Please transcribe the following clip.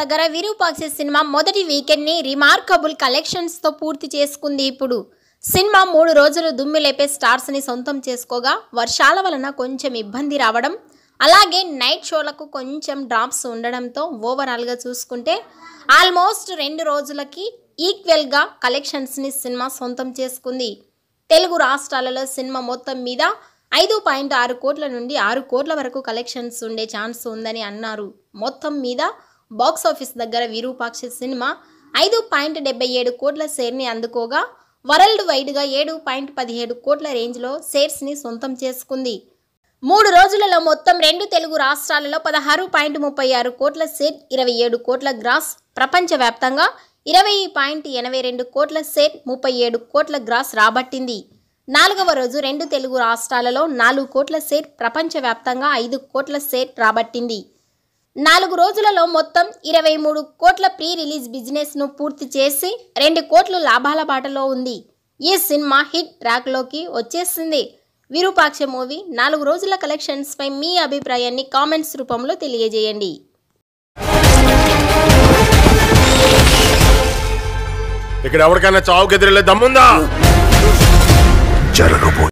దగ్గర విరూపాక్ష సినిమా మొదటి వీకెండ్ని రిమార్కబుల్ కలెక్షన్స్తో పూర్తి చేసుకుంది ఇప్పుడు సినిమా మూడు రోజులు దుమ్మిలేపే స్టార్స్ని సొంతం చేసుకోగా వర్షాల వలన కొంచెం ఇబ్బంది రావడం అలాగే నైట్ షోలకు కొంచెం డ్రాప్స్ ఉండడంతో ఓవరాల్గా చూసుకుంటే ఆల్మోస్ట్ రెండు రోజులకి ఈక్వెల్గా కలెక్షన్స్ని సినిమా సొంతం చేసుకుంది తెలుగు రాష్ట్రాలలో సినిమా మొత్తం మీద ఐదు పాయింట్ ఆరు కోట్ల నుండి ఆరు కోట్ల వరకు కలెక్షన్స్ ఉండే ఛాన్స్ ఉందని అన్నారు మొత్తం మీద బాక్సాఫీస్ దగ్గర విరూపాక్ష సినిమా ఐదు పాయింట్ డెబ్బై ఏడు కోట్ల షేర్ని అందుకోగా వరల్డ్ వైడ్గా ఏడు పాయింట్ పదిహేడు కోట్ల రేంజ్లో షేర్స్ని సొంతం చేసుకుంది మూడు రోజులలో మొత్తం రెండు తెలుగు రాష్ట్రాలలో పదహారు పాయింట్ ముప్పై ఆరు కోట్ల షేర్ ఇరవై ఏడు కోట్ల గ్రాస్ ప్రపంచవ్యాప్తంగా ఇరవై పాయింట్ ఎనభై రెండు కోట్ల షేర్ ముప్పై ఏడు కోట్ల గ్రాస్ రాబట్టింది నాలుగవ రోజు రెండు తెలుగు రాష్ట్రాలలో నాలుగు కోట్ల షేర్ ప్రపంచవ్యాప్తంగా ఐదు కోట్ల షేర్ రాబట్టింది నాలుగు రోజులలో మొత్తం ఇరవై మూడు కోట్ల ప్రీ రిలీజ్ బిజినెస్ను పూర్తి చేసి రెండు కోట్లు లాభాల బాటలో ఉంది ఈ సినిమా హిట్ ట్రాక్లోకి వచ్చేసింది విరూపాక్ష మూవీ నాలుగు రోజుల కలెక్షన్స్పై మీ అభిప్రాయాన్ని కామెంట్స్ రూపంలో తెలియజేయండి ఇక్కడ ఎవరికైనా చావు గెదిరిలే దమ్ముందా జరగబో